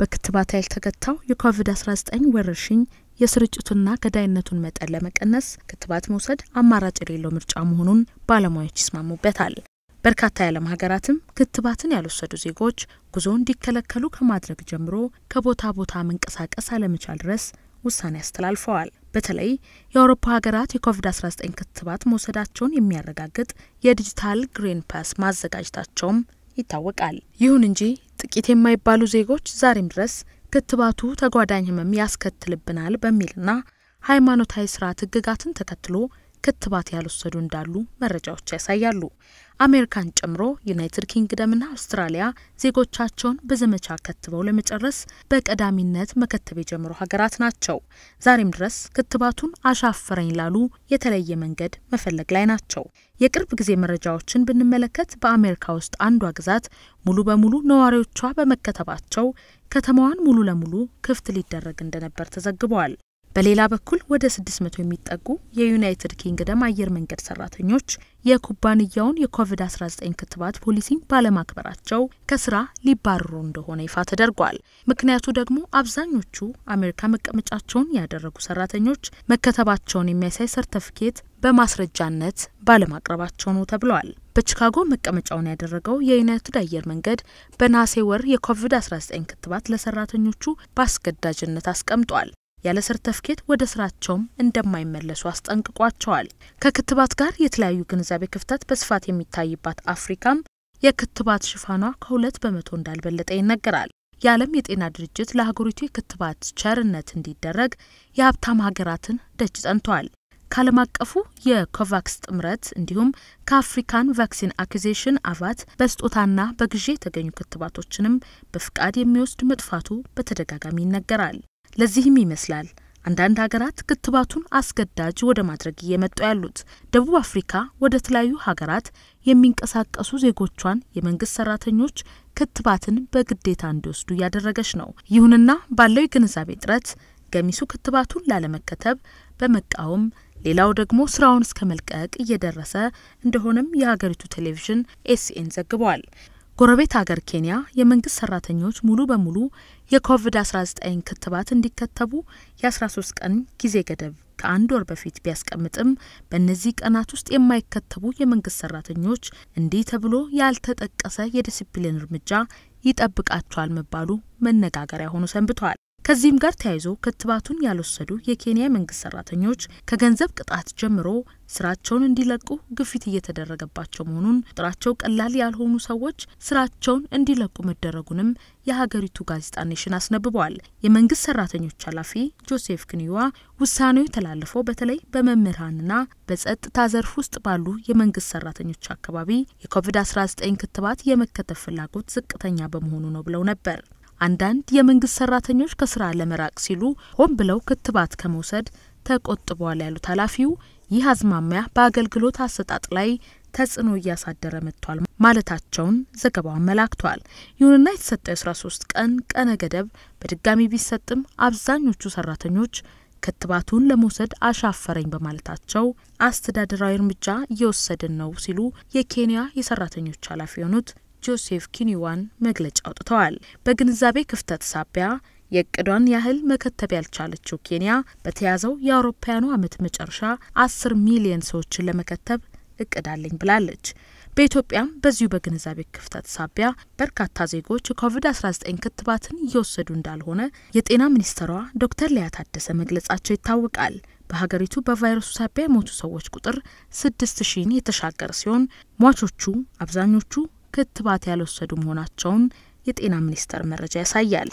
በክትባት ያልተገታው የኮቪድ-19 ወረርሽኝ የስርጭቱና ገዳይነቱን መጠን ለመቀነስ ክትባት መውሰድ አማራጭ የሌለው ምርጫ መሆኑን ባለሙያዎች ይስማሙበታል። በርካታ የዓለም ሀገራትም ክትባትን ያልወሰዱ ዜጎች ጉዞ እንዲከለከሉ ከማድረግ ጀምሮ ከቦታ ቦታ መንቀሳቀስ አለመቻል ድረስ ውሳኔ አስተላልፈዋል። በተለይ የአውሮፓ ሀገራት የኮቪድ-19 ክትባት መውሰዳቸውን የሚያረጋግጥ የዲጂታል ግሪን ፓስ ማዘጋጀታቸውም ይታወቃል። ይሁን እንጂ ጥቂት የማይባሉ ዜጎች ዛሬም ድረስ ክትባቱ ተጓዳኝ ህመም ያስከትልብናል በሚልና ሃይማኖታዊ ስርዓት ህግጋትን ተከትሎ ክትባት ያልወሰዱ እንዳሉ መረጃዎች ያሳያሉ። አሜሪካን ጨምሮ ዩናይትድ ኪንግደምና አውስትራሊያ ዜጎቻቸውን በዘመቻ ከትበው ለመጨረስ በቀዳሚነት መከተብ የጀመሩ ሀገራት ናቸው። ዛሬም ድረስ ክትባቱን አሻፈረኝ ላሉ የተለየ መንገድ መፈለግ ላይ ናቸው። የቅርብ ጊዜ መረጃዎችን ብንመለከት በአሜሪካ ውስጥ አንዷ ግዛት ሙሉ በሙሉ ነዋሪዎቿ በመከተባቸው ከተማዋን ሙሉ ለሙሉ ክፍት ሊደረግ እንደነበር ተዘግቧል። በሌላ በኩል ወደ 600 የሚጠጉ የዩናይትድ ኪንግደም አየር መንገድ ሰራተኞች የኩባንያውን የኮቪድ-19 ክትባት ፖሊሲን ባለማክበራቸው ከስራ ሊባረሩ እንደሆነ ይፋ ተደርጓል። ምክንያቱ ደግሞ አብዛኞቹ አሜሪካ መቀመጫቸውን ያደረጉ ሰራተኞች መከተባቸውን የሚያሳይ ሰርተፍኬት በማስረጃነት ባለማቅረባቸው ነው ተብለዋል። በቺካጎ መቀመጫውን ያደረገው የዩናይትድ አየር መንገድ በነሐሴ ወር የኮቪድ-19 ክትባት ለሰራተኞቹ በአስገዳጅነት አስቀምጧል። ያለ ሰርተፍኬት ወደ ስራቸውም እንደማይመለሱ አስጠንቅቋቸዋል። ከክትባት ጋር የተለያዩ ግንዛቤ ክፍተት በስፋት የሚታይባት አፍሪካም የክትባት ሽፋኗ ከሁለት በመቶ እንዳልበለጠ ይነገራል። የዓለም የጤና ድርጅት ለሀገሪቱ የክትባት ቸርነት እንዲደረግ የሀብታም ሀገራትን ደጅ ጠንተዋል። ከዓለም አቀፉ የኮቫክስ ጥምረት እንዲሁም ከአፍሪካን ቫክሲን አኩዜሽን አቫት በስጦታና በግዢ የተገኙ ክትባቶችንም በፍቃድ የሚወስድ መጥፋቱ በተደጋጋሚ ይነገራል። ለዚህም ይመስላል አንዳንድ ሀገራት ክትባቱን አስገዳጅ ወደ ማድረግ እየመጡ ያሉት። ደቡብ አፍሪካ ወደ ተለያዩ ሀገራት የሚንቀሳቀሱ ዜጎቿን የመንግስት ሰራተኞች ክትባትን በግዴታ እንዲወስዱ እያደረገች ነው። ይሁንና ባለው የግንዛቤ እጥረት ገሚሱ ክትባቱን ላለመከተብ በመቃወም ሌላው ደግሞ ስራውን እስከ መልቀቅ እየደረሰ እንደሆነም የሀገሪቱ ቴሌቪዥን ኤስኤን ዘግቧል። ጎረቤት ሀገር ኬንያ የመንግስት ሰራተኞች ሙሉ በሙሉ የኮቪድ-19 ክትባት እንዲከተቡ የ13 ቀን ጊዜ ገደብ ከአንድ ወር በፊት ቢያስቀምጥም በእነዚህ ቀናት ውስጥ የማይከተቡ የመንግስት ሰራተኞች እንዲህ ተብሎ ያልተጠቀሰ የዲሲፕሊን እርምጃ ይጠብቃቸዋል መባሉ መነጋገሪያ ሆኖ ሰንብቷል። ከዚህም ጋር ተያይዞ ክትባቱን ያልወሰዱ የኬንያ መንግስት ሰራተኞች ከገንዘብ ቅጣት ጀምሮ ስራቸውን እንዲለቁ ግፊት እየተደረገባቸው መሆኑን፣ ቁጥራቸው ቀላል ያልሆኑ ሰዎች ስራቸውን እንዲለቁ መደረጉንም የሀገሪቱ ጋዜጣ ኔሽን አስነብበዋል። የመንግስት ሰራተኞች ኃላፊ ጆሴፍ ክንዩዋ ውሳኔው የተላለፈው በተለይ በመምህራንና በጸጥታ ዘርፍ ውስጥ ባሉ የመንግስት ሰራተኞች አካባቢ የኮቪድ-19 ክትባት የመከተብ ፍላጎት ዝቅተኛ በመሆኑ ነው ብለው ነበር። አንዳንድ የመንግስት ሰራተኞች ከስራ ለመራቅ ሲሉ ሆን ብለው ክትባት ከመውሰድ ተቆጥበዋል ያሉት ኃላፊው ይህ አዝማሚያ በአገልግሎት አሰጣጥ ላይ ተጽዕኖ እያሳደረ መጥቷል ማለታቸውን ዘገባው አመላክቷል። ይሁንና የተሰጠው የአስራ ሶስት ቀን ቀነ ገደብ በድጋሚ ቢሰጥም አብዛኞቹ ሰራተኞች ክትባቱን ለመውሰድ አሻፈረኝ በማለታቸው አስተዳደራዊ እርምጃ እየወሰድን ነው ሲሉ የኬንያ የሰራተኞች ኃላፊ የሆኑት ጆሴፍ ኪኒዋን መግለጫ አውጥተዋል። በግንዛቤ ክፍተት ሳቢያ የእቅዷን ያህል መከተብ ያልቻለችው ኬንያ በተያዘው የአውሮፓውያኑ ዓመት መጨረሻ አስር ሚሊየን ሰዎችን ለመከተብ እቅዳለኝ ብላለች። በኢትዮጵያም በዚሁ በግንዛቤ ክፍተት ሳቢያ በርካታ ዜጎች ኮቪድ-19 ክትባትን እየወሰዱ እንዳልሆነ የጤና ሚኒስትሯ ዶክተር ሊያ ታደሰ መግለጻቸው ይታወቃል። በሀገሪቱ በቫይረሱ ሳቢያ የሞቱ ሰዎች ቁጥር ስድስት ሺህን የተሻገረ ሲሆን ሟቾቹ አብዛኞቹ ክትባት ያልወሰዱ መሆናቸውን የጤና ሚኒስቴር መረጃ ያሳያል።